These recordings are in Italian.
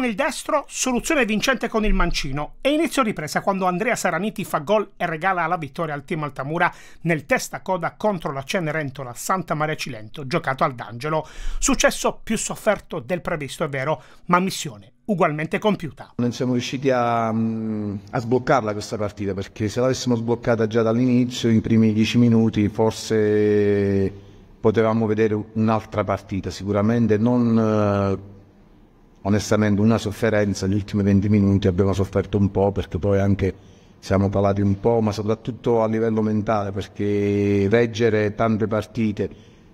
con il destro, soluzione vincente con il mancino e inizio ripresa quando Andrea Saraniti fa gol e regala la vittoria al team Altamura nel testa coda contro la Cenerentola Santa Maria Cilento giocato al D'Angelo. Successo più sofferto del previsto, è vero, ma missione ugualmente compiuta. Non siamo riusciti a, mm, a sbloccarla questa partita perché se l'avessimo sbloccata già dall'inizio, i primi dieci minuti, forse potevamo vedere un'altra partita, sicuramente non eh, onestamente una sofferenza, negli ultimi 20 minuti abbiamo sofferto un po' perché poi anche siamo calati un po', ma soprattutto a livello mentale perché reggere tante partite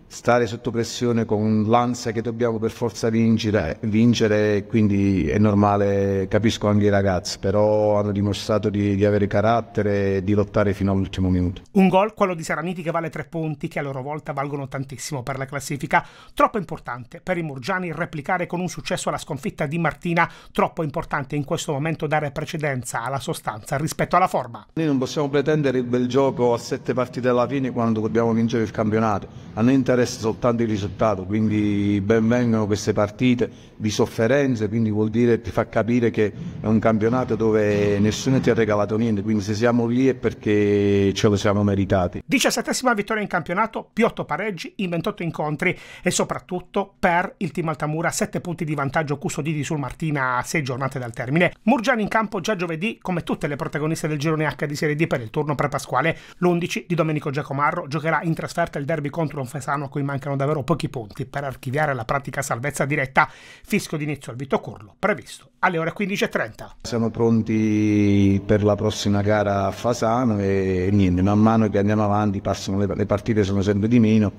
stare sotto pressione con l'ansia che dobbiamo per forza vincere, vincere quindi è normale, capisco anche i ragazzi, però hanno dimostrato di, di avere carattere e di lottare fino all'ultimo minuto. Un gol, quello di Saraniti che vale tre punti, che a loro volta valgono tantissimo per la classifica, troppo importante per i Murgiani replicare con un successo alla sconfitta di Martina, troppo importante in questo momento dare precedenza alla sostanza rispetto alla forma. Noi non possiamo pretendere il bel gioco a sette partite alla fine quando dobbiamo vincere il campionato, a noi inter- interessa soltanto il risultato, quindi ben benvengano queste partite di sofferenze, quindi vuol dire ti fa capire che è un campionato dove nessuno ti ha regalato niente, quindi se siamo lì è perché ce lo siamo meritati. 17 vittoria in campionato, più 8 pareggi in 28 incontri e soprattutto per il team Altamura 7 punti di vantaggio custoditi sul Martina a 6 giornate dal termine. Murgiani in campo già giovedì come tutte le protagoniste del girone H di Serie D per il turno pre-pasquale. L'11 di Domenico Giacomarro giocherà in trasferta il derby contro un Fesano a cui mancano davvero pochi punti per archiviare la pratica salvezza diretta. Fischio d'inizio al Vito Curlo previsto alle ore 15.30. 80. Siamo pronti per la prossima gara a Fasano e niente, man mano che andiamo avanti passano le, le partite sono sempre di meno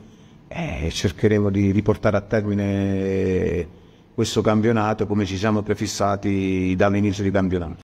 e eh, cercheremo di, riportare a termine questo campionato come ci siamo prefissati dall'inizio di campionato.